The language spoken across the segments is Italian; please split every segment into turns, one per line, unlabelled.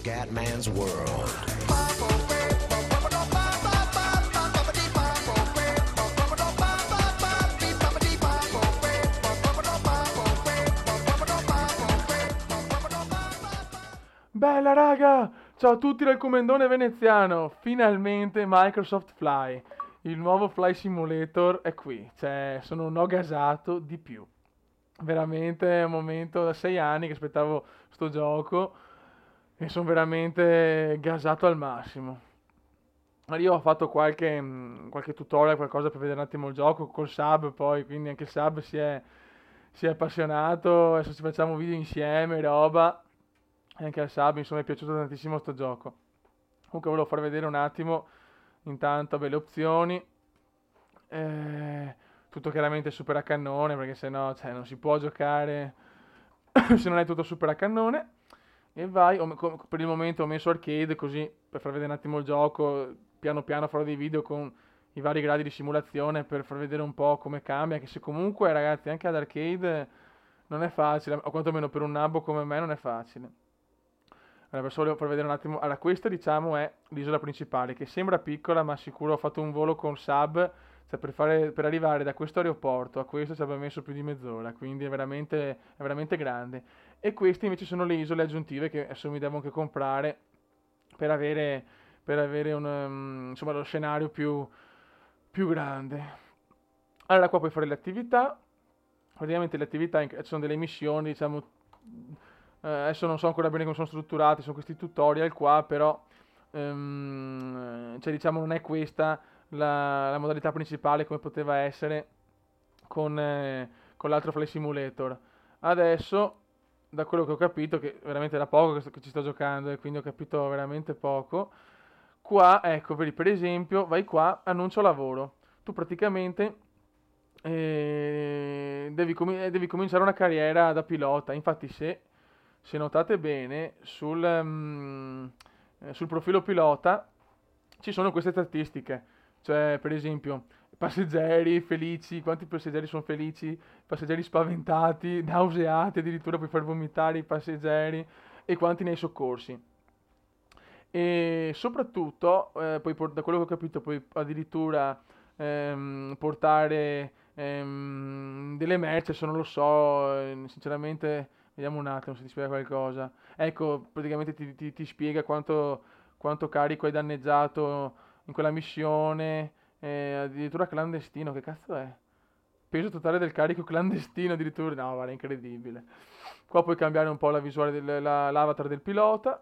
Scatman's World. Bella raga! Ciao a tutti dal comendone veneziano! Finalmente Microsoft Fly, il nuovo Fly Simulator è qui, cioè sono un ho gasato di più. Veramente è un momento da sei anni che aspettavo sto gioco e sono veramente gasato al massimo. io ho fatto qualche, mhmm, qualche, tutorial, qualcosa per vedere un attimo il gioco col Sub poi, quindi anche il Sub si è, si è appassionato, adesso ci facciamo video insieme, roba. E anche al Sub insomma è piaciuto tantissimo questo gioco. Comunque volevo far vedere un attimo, intanto, beh, le opzioni. Eh, tutto chiaramente super a cannone, perché sennò cioè, non si può giocare se non è tutto super a cannone e vai, ho, per il momento ho messo arcade così per far vedere un attimo il gioco, piano piano farò dei video con i vari gradi di simulazione per far vedere un po' come cambia, che se comunque ragazzi anche ad arcade non è facile, o quantomeno per un nabbo come me non è facile. Allora, solo far vedere un attimo, allora questa diciamo è l'isola principale, che sembra piccola ma sicuro ho fatto un volo con sub, cioè per, fare, per arrivare da questo aeroporto a questo ci abbiamo messo più di mezz'ora, quindi è veramente, è veramente grande e queste invece sono le isole aggiuntive che adesso mi devo anche comprare per avere, per avere un, um, insomma, lo scenario più, più grande. Allora qua puoi fare le attività, praticamente le attività sono delle missioni, diciamo, mm, eh, adesso non so ancora bene come sono strutturati, sono questi tutorial qua, però um, cioè, diciamo, non è questa la, la, modalità principale come poteva essere con, eh, con l'altro Fly Simulator. Adesso da quello che ho capito, che veramente da poco che, ci sto giocando e quindi ho capito veramente poco, qua, ecco, vedi, per esempio, vai qua, annuncio lavoro. Tu praticamente eh, devi, com- eh, devi, cominciare una carriera da pilota. Infatti, se, se notate bene, sul, mm, eh, sul profilo pilota ci sono queste statistiche. Cioè, per esempio, passeggeri felici, quanti passeggeri sono felici, passeggeri spaventati, nauseati, addirittura puoi far vomitare i passeggeri e quanti nei soccorsi. E soprattutto, eh, poi por- da quello che ho capito, puoi addirittura ehm, portare ehm, delle merci, se non lo so, ehm, sinceramente, vediamo un attimo se ti spiega qualcosa. Ecco, praticamente ti, ti, ti spiega quanto, quanto carico hai danneggiato in quella missione, eh, addirittura clandestino, che cazzo è? Peso totale del carico clandestino addirittura, no vale, incredibile. Qua puoi cambiare un po' la visuale, dell'avatar la, del pilota.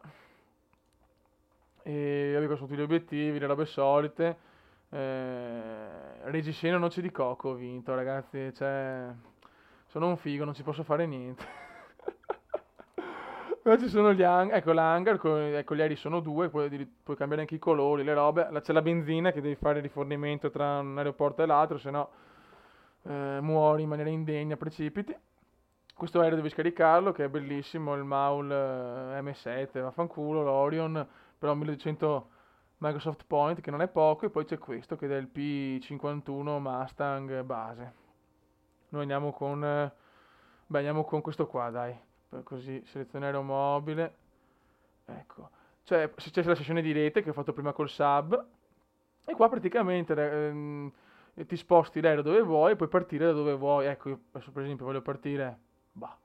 E vabbè, qua sono tutti gli obiettivi, le robe solite. Eh, Regiseno noce di cocco ho vinto, ragazzi, cioè... Sono un figo, non ci posso fare niente. Poi ci sono gli hangar, ecco l'hangar, ecco gli aerei sono due, puoi, puoi cambiare anche i colori, le robe, c'è la benzina che devi fare rifornimento tra un aeroporto e l'altro, se no eh, muori in maniera indegna, precipiti. Questo aereo devi scaricarlo, che è bellissimo, il Maul eh, M7, vaffanculo, l'Orion, però 1200 Microsoft Point, che non è poco, e poi c'è questo, che è il P51 Mustang base. Noi andiamo con... Eh, beh, andiamo con questo qua, dai così selezionare un mobile ecco cioè se c'è la sessione di rete che ho fatto prima col sub e qua praticamente eh, ehm, ti sposti l'aereo dove vuoi e puoi partire da dove vuoi ecco io adesso per esempio voglio partire bah,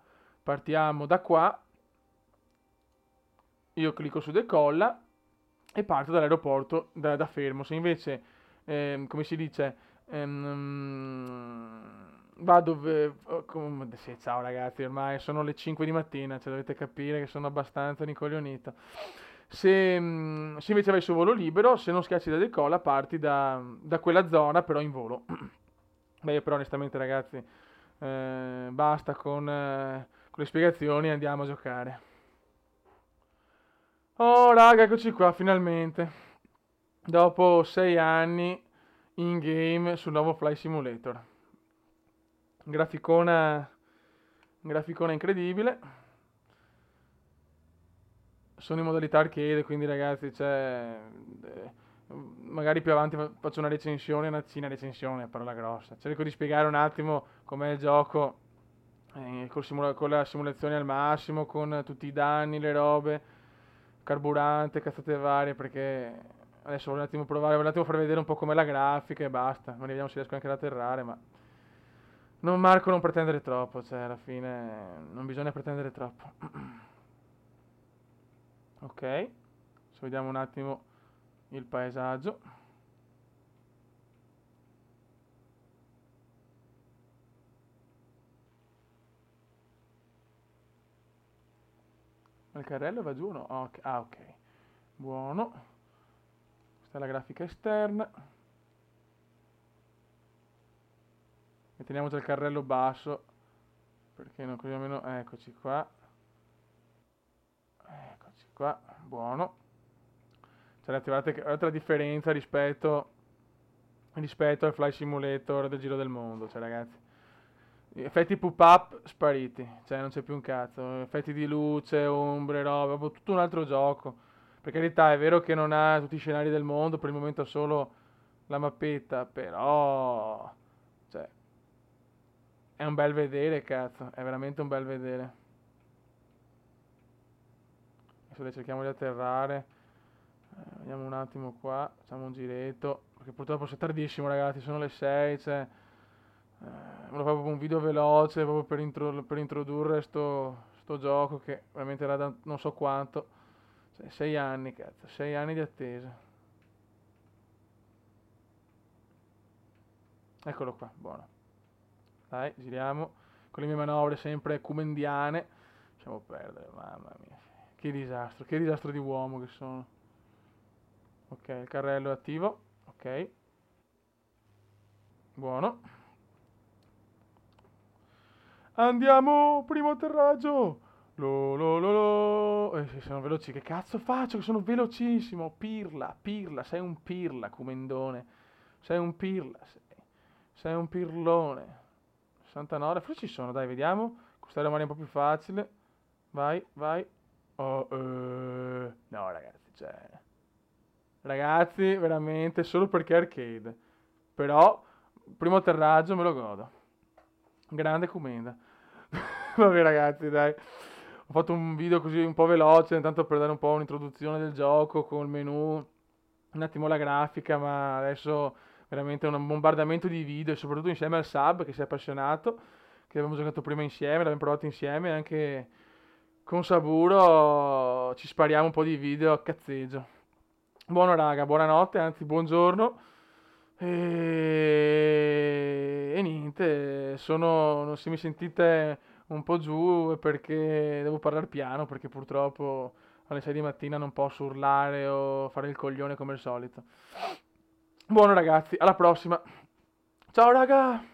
partiamo da qua io clicco su decolla e parto dall'aeroporto da, da fermo se invece ehm, come si dice ehm, vado dove... Eh, oh, sì, ciao ragazzi, ormai sono le 5 di mattina, cioè dovete capire che sono abbastanza nicolionito. Se, mm, se invece vai su volo libero, se non schiacci da decola parti da, da quella zona, però in volo. Beh, io però onestamente ragazzi, eh, basta con, eh, con le spiegazioni, andiamo a giocare. Oh raga, eccoci qua, finalmente. Dopo 6 anni in game sul nuovo Fly Simulator graficona, graficona incredibile. Sono in modalità arcade, quindi ragazzi, cioè, eh, magari più avanti faccio una recensione, una cina recensione, parola grossa. Cerco di spiegare un attimo com'è il gioco eh, con, simula- con la simulazione al massimo, con tutti i danni, le robe, carburante, cazzate varie, perché adesso voglio un attimo provare, voglio un attimo far vedere un po' com'è la grafica e basta. Ma vediamo se riesco anche ad atterrare, ma non Marco non pretendere troppo, cioè alla fine non bisogna pretendere troppo. ok, adesso vediamo un attimo il paesaggio. Il carrello va giù no? Ah ok, buono. Questa è la grafica esterna. Mettiamoci il carrello basso. Perché non così almeno... Eccoci qua. Eccoci qua. Buono. Cioè, guardate, guardate la differenza rispetto, rispetto al Fly Simulator del Giro del Mondo. Cioè, ragazzi. Effetti pop-up spariti. Cioè, non c'è più un cazzo. Effetti di luce, ombre, roba. Boh, tutto un altro gioco. Per carità, è vero che non ha tutti i scenari del mondo. Per il momento ha solo la mappetta. Però è un bel vedere, cazzo. È veramente un bel vedere. Adesso le cerchiamo di atterrare. Eh, vediamo un attimo qua. Facciamo un giretto. Perché purtroppo è tardissimo, ragazzi. Sono le 6. Cioè, eh, volevo fare proprio un video veloce proprio per, intro per introdurre sto, sto, gioco che veramente era da non so quanto. 6 cioè, anni, cazzo. 6 anni di attesa. Eccolo qua, buono dai, giriamo, con le mie manovre sempre cumendiane, Facciamo perdere, mamma mia, che disastro, che disastro di uomo che sono. Ok, il carrello è attivo, ok, buono. Andiamo, primo atterraggio! Lo, lo, lo, lo. Eh, sono veloci, che cazzo faccio? Che sono velocissimo! Pirla, pirla, sei un pirla, cumendone. Sei un pirla, sei. sei un pirlone. 69, forse ci sono, dai, vediamo. Questa rimane un po' più facile. Vai, vai. Oh, eh. No, ragazzi, cioè... Ragazzi, veramente, solo perché arcade. Però, primo atterraggio me lo godo. Grande comenda. Vabbè, ragazzi, dai. Ho fatto un video così un po' veloce, intanto per dare un po' un'introduzione del gioco, con il menu, un attimo la grafica, ma adesso veramente un bombardamento di video, soprattutto insieme al Sub che si è appassionato, che abbiamo giocato prima insieme, l'abbiamo provato insieme, anche con Saburo ci spariamo un po' di video a cazzeggio. Buono raga, buonanotte, anzi buongiorno. E, e niente, sono, se mi sentite un po' giù perché devo parlare piano, perché purtroppo alle 6 di mattina non posso urlare o fare il coglione come al solito. Buono ragazzi, alla prossima. Ciao raga!